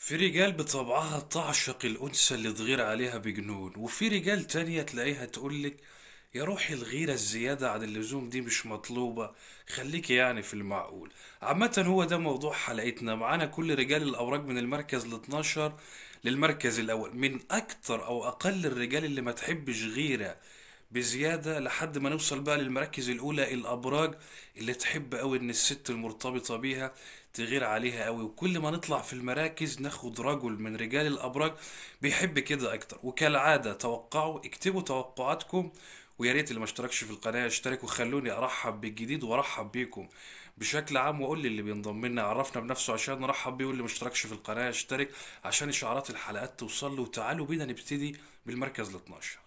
في رجال بطبعها تعشق الأنثى اللي تغير عليها بجنون وفي رجال تانية تلاقيها تقولك يا روحي الغيرة الزيادة عن اللزوم دي مش مطلوبة خليكي يعني في المعقول عامة هو ده موضوع حلقتنا معانا كل رجال الأوراق من المركز ال 12 للمركز الأول من أكتر أو أقل الرجال اللي ما تحبش غيرة بزيادة لحد ما نوصل بقى للمراكز الأولى الأبراج اللي تحب أوي إن الست المرتبطة بيها تغير عليها قوي وكل ما نطلع في المراكز ناخد رجل من رجال الابراج بيحب كده اكتر وكالعاده توقعوا اكتبوا توقعاتكم ويا ريت اللي ما اشتركش في القناه يشترك وخلوني ارحب بالجديد وارحب بيكم بشكل عام واقول اللي بينضم لنا عرفنا بنفسه عشان نرحب بيه واللي ما اشتركش في القناه يشترك عشان اشعارات الحلقات توصل له وتعالوا بينا نبتدي بالمركز ال 12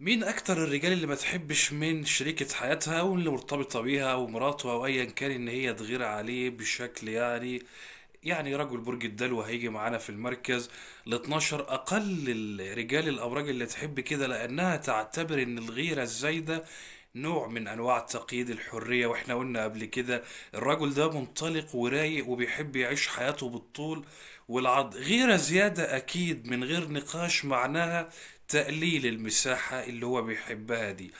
مين اكتر الرجال اللي ما تحبش من شريكة حياتها او اللي مرتبطة بيها او مراته او ايا كان ان هي تغير عليه بشكل يعني يعني رجل برج الدلو هيجي معانا في المركز ال 12 اقل الرجال الابراج اللي تحب كده لانها تعتبر ان الغيرة الزايدة نوع من انواع تقييد الحريه واحنا قلنا قبل كده الرجل ده منطلق ورايق وبيحب يعيش حياته بالطول والعرض غيره زياده اكيد من غير نقاش معناها تقليل المساحه اللي هو بيحبها دي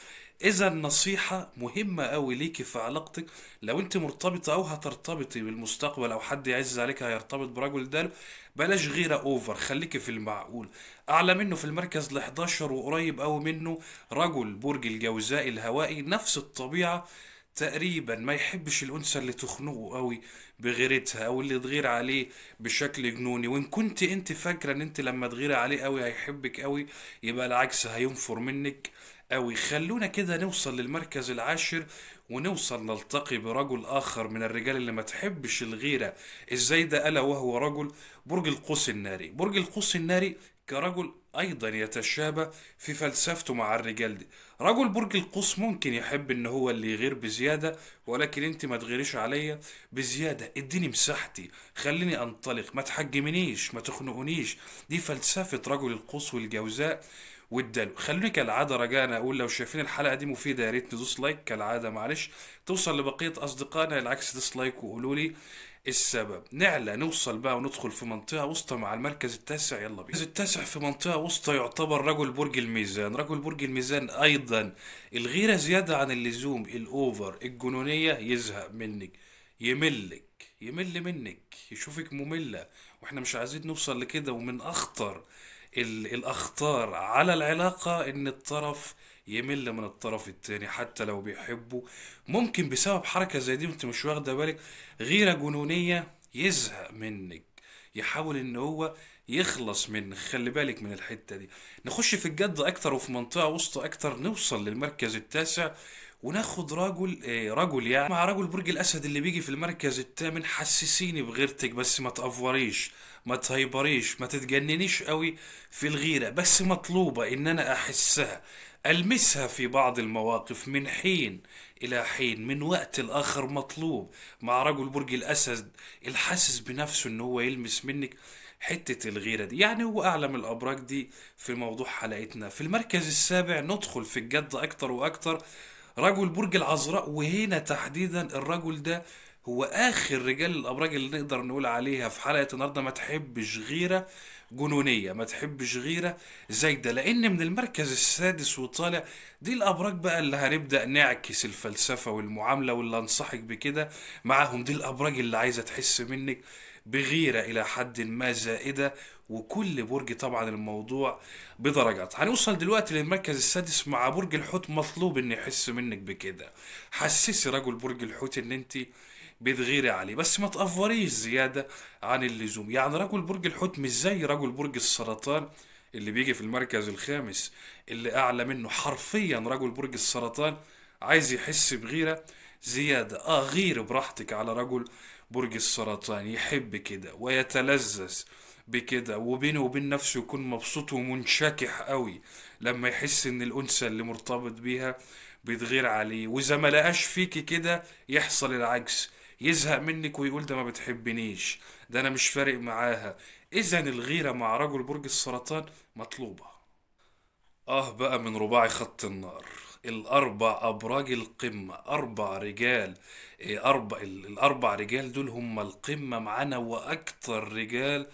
اذا نصيحه مهمه قوي ليكي في علاقتك لو انت مرتبطه او هترتبطي بالمستقبل او حد يعز عليك هيرتبط برجل ده بلاش غيره اوفر خليكي في المعقول اعلى منه في المركز ال11 وقريب قوي منه رجل برج الجوزاء الهوائي نفس الطبيعه تقريبا ما يحبش الانثى اللي تخنقه قوي بغيرتها او اللي تغير عليه بشكل جنوني وان كنت انت فاكره ان انت لما تغيري عليه قوي هيحبك قوي يبقى العكس هينفر منك قوي خلونا كده نوصل للمركز العاشر ونوصل نلتقي برجل آخر من الرجال اللي ما تحبش الغيرة إزاي ده ألا وهو رجل برج القوس الناري برج القوس الناري كرجل أيضا يتشابه في فلسفته مع الرجال دي رجل برج القوس ممكن يحب إن هو اللي يغير بزيادة ولكن أنت ما تغيريش عليا بزيادة اديني مساحتي خليني أنطلق ما تحجمنيش ما تخنقنيش دي فلسفة رجل القوس والجوزاء واداله خلوني كالعاده رجاء اقول لو شايفين الحلقه دي مفيده يا ريت تدوس لايك كالعاده معلش توصل لبقيه اصدقائنا العكس ديسلايك وقولوا لي السبب نعلى نوصل بقى وندخل في منطقة وسطى مع المركز التاسع يلا بينا المركز التاسع في منطقة وسطى يعتبر رجل برج الميزان رجل برج الميزان أيضا الغيرة زيادة عن اللزوم الأوفر الجنونية يزهق منك يملك يمل منك يشوفك مملة واحنا مش عايزين نوصل لكده ومن أخطر الاخطار على العلاقه ان الطرف يمل من الطرف التاني حتى لو بيحبه ممكن بسبب حركه زي دي وانت مش واخده بالك غيره جنونيه يزهق منك يحاول ان هو يخلص من خلي بالك من الحته دي نخش في الجد اكتر وفي منطقه وسطى اكتر نوصل للمركز التاسع وناخد رجل إيه، رجل يعني مع رجل برج الاسد اللي بيجي في المركز الثامن حسسيني بغيرتك بس ما تافوريش ما تهيبريش ما تتجننيش قوي في الغيره بس مطلوبه ان انا احسها ألمسها في بعض المواقف من حين إلى حين من وقت لآخر مطلوب مع رجل برج الأسد الحاسس بنفسه إن هو يلمس منك حتة الغيرة دي يعني هو أعلم الأبراج دي في موضوع حلقتنا في المركز السابع ندخل في الجد أكتر وأكتر رجل برج العذراء وهنا تحديدا الرجل ده هو اخر رجال الابراج اللي نقدر نقول عليها في حلقه النهارده ما تحبش غيره جنونيه ما تحبش غيره زايده لان من المركز السادس وطالع دي الابراج بقى اللي هنبدا نعكس الفلسفه والمعامله واللي انصحك بكده معاهم دي الابراج اللي عايزه تحس منك بغيره الى حد ما زائده وكل برج طبعا الموضوع بدرجات هنوصل دلوقتي للمركز السادس مع برج الحوت مطلوب ان يحس منك بكده حسسي رجل برج الحوت ان انت بتغيري عليه بس ما تأفوريش زيادة عن اللزوم يعني رجل برج الحوت مش زي رجل برج السرطان اللي بيجي في المركز الخامس اللي أعلى منه حرفيا رجل برج السرطان عايز يحس بغيرة زيادة اه غير براحتك على رجل برج السرطان يحب كده ويتلذذ بكده وبينه وبين نفسه يكون مبسوط ومنشكح قوي لما يحس ان الانثى اللي مرتبط بيها بتغير عليه واذا ما لقاش فيكي كده يحصل العكس يزهق منك ويقول ده ما بتحبنيش ده انا مش فارق معاها اذا الغيره مع رجل برج السرطان مطلوبه اه بقى من رباعي خط النار الاربع ابراج القمه اربع رجال إيه، اربع الاربع رجال دول هم القمه معانا واكتر رجال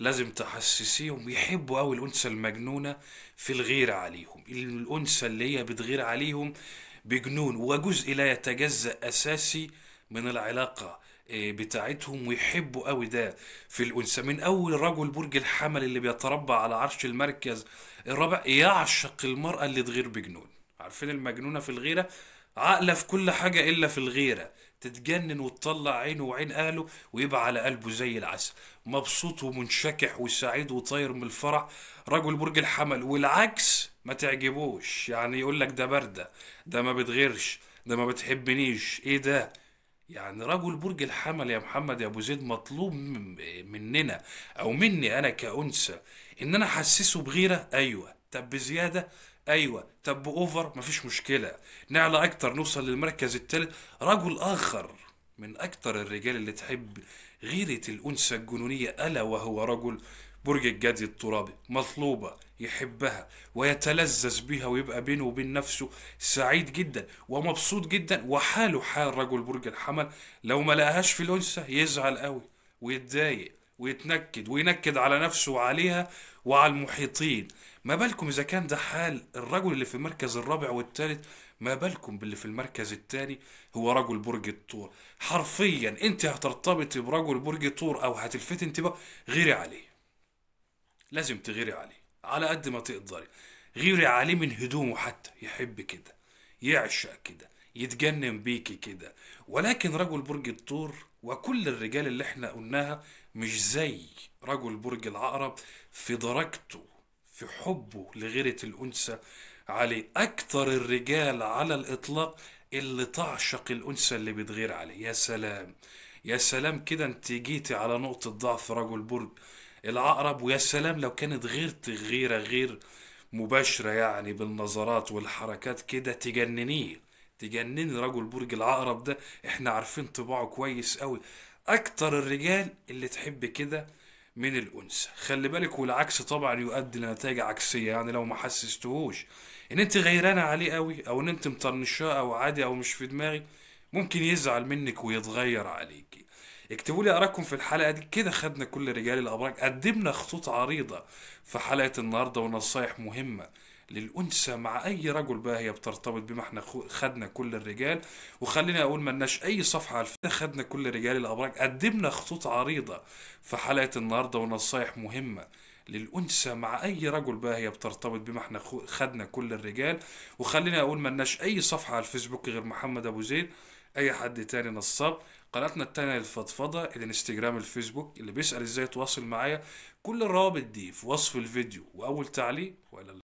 لازم تحسسيهم يحبوا قوي الانثى المجنونه في الغيره عليهم الانثى اللي هي بتغير عليهم بجنون وجزء لا يتجزا اساسي من العلاقه آه، بتاعتهم ويحبوا قوي ده في الانثى من اول رجل برج الحمل اللي بيتربى على عرش المركز الرابع يعشق المراه اللي تغير بجنون عارفين المجنونه في الغيره عاقله في كل حاجه الا في الغيره تتجنن وتطلع عينه وعين اهله ويبقى على قلبه زي العسل مبسوط ومنشكح وسعيد وطاير من الفرح رجل برج الحمل والعكس ما تعجبوش يعني يقول لك ده برده ده ما بتغيرش ده ما بتحبنيش ايه ده يعني رجل برج الحمل يا محمد يا ابو زيد مطلوب مننا او مني انا كانثى ان انا احسسه بغيره ايوه طب بزياده ايوه طب اوفر مفيش مشكله نعلى اكتر نوصل للمركز الثالث رجل اخر من اكتر الرجال اللي تحب غيره الانثى الجنونيه الا وهو رجل برج الجدي الترابي مطلوبه يحبها ويتلذذ بها ويبقى بينه وبين نفسه سعيد جدا ومبسوط جدا وحاله حال رجل برج الحمل لو ما لقاهاش في الانثى يزعل قوي ويتضايق ويتنكد وينكد على نفسه وعليها وعلى المحيطين ما بالكم إذا كان ده حال الرجل اللي في المركز الرابع والثالث ما بالكم باللي في المركز الثاني هو رجل برج الطور حرفيا انت هترتبط برجل برج الطور او هتلفت انتباه غيري عليه لازم تغيري عليه على قد ما تقدري غيري عليه من هدومه حتى يحب كده يعشق كده يتجنن بيكي كده ولكن رجل برج الطور وكل الرجال اللي احنا قلناها مش زي رجل برج العقرب في درجته في حبه لغيرة الأنثى عليه أكثر الرجال على الإطلاق اللي تعشق الأنثى اللي بتغير عليه يا سلام يا سلام كده انت جيتي على نقطة ضعف رجل برج العقرب ويا سلام لو كانت غيرت غيرة غير مباشرة يعني بالنظرات والحركات كده تجننيه تجنني رجل برج العقرب ده احنا عارفين طباعه كويس قوي اكتر الرجال اللي تحب كده من الانثى خلي بالك والعكس طبعا يؤدي لنتائج عكسيه يعني لو ما حسستهوش ان انت غيرانه عليه قوي او ان انت مطنشاه او عادي او مش في دماغي ممكن يزعل منك ويتغير عليكي اكتبوا لي اراكم في الحلقه دي كده خدنا كل رجال الابراج قدمنا خطوط عريضه في حلقه النهارده ونصايح مهمه للأنثى مع أي رجل بقى هي بترتبط بما احنا خدنا كل الرجال وخليني أقول ملناش أي صفحة ألفينا خدنا كل رجال الأبراج قدمنا خطوط عريضة في حلقة النهاردة ونصايح مهمة للأنثى مع أي رجل بقى هي بترتبط بما احنا خدنا كل الرجال وخليني أقول ملناش أي صفحة على الفيسبوك غير محمد أبو زيد أي حد تاني نصاب قناتنا التانية الفضفضة الانستجرام الفيسبوك اللي بيسأل ازاي يتواصل معايا كل الروابط دي في وصف الفيديو وأول تعليق وإلى